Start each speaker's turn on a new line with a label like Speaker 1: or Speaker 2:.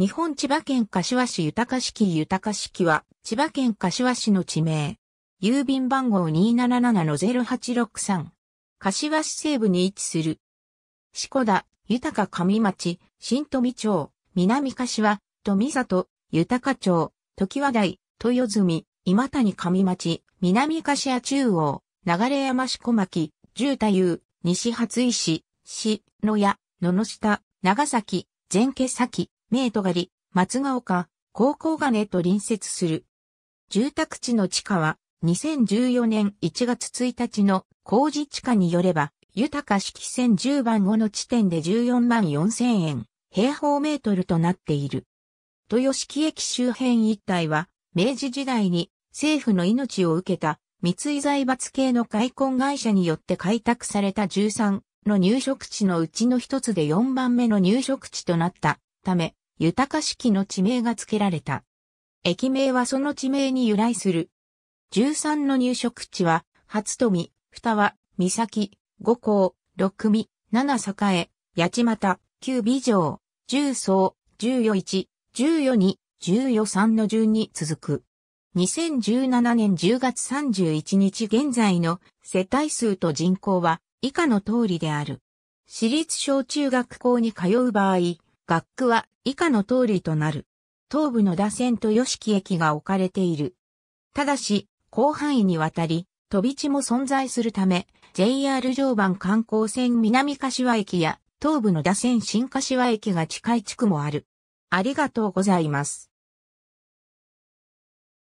Speaker 1: 日
Speaker 2: 本千葉県柏市豊敷豊敷は、千葉県柏市の地名。郵便番号277-0863。柏市西部に位置する。四股田、豊上町、新富町、南柏、富里、豊町、時和台、豊住、今谷上町、南柏中央、流山四小牧、十太夫、西初石、市、野屋、野の下、長崎、前家崎、名都狩り、松ヶ丘、高校金と隣接する。住宅地の地価は、2014年1月1日の工事地価によれば、豊か式線10番後の地点で14万4000円、平方メートルとなっている。豊敷駅周辺一帯は、明治時代に政府の命を受けた三井財閥系の開墾会社によって開拓された13の入植地のうちの一つで4番目の入植地となったため、豊か式の地名が付けられた。駅名はその地名に由来する。13の入植地は、初富、二和、三崎、五甲、六組、七栄、八幡、九美城、十層、十四一、十四二、十四三の順に続く。2017年10月31日現在の世帯数と人口は以下の通りである。私立小中学校に通う場合、学区は以下の通りとなる。東部の打線と吉木駅が置かれている。ただし、広範囲にわたり、飛び地も存在するため、JR 常磐観光線南柏駅や東部の打線新柏駅が近い地区もある。ありが
Speaker 1: とうございます。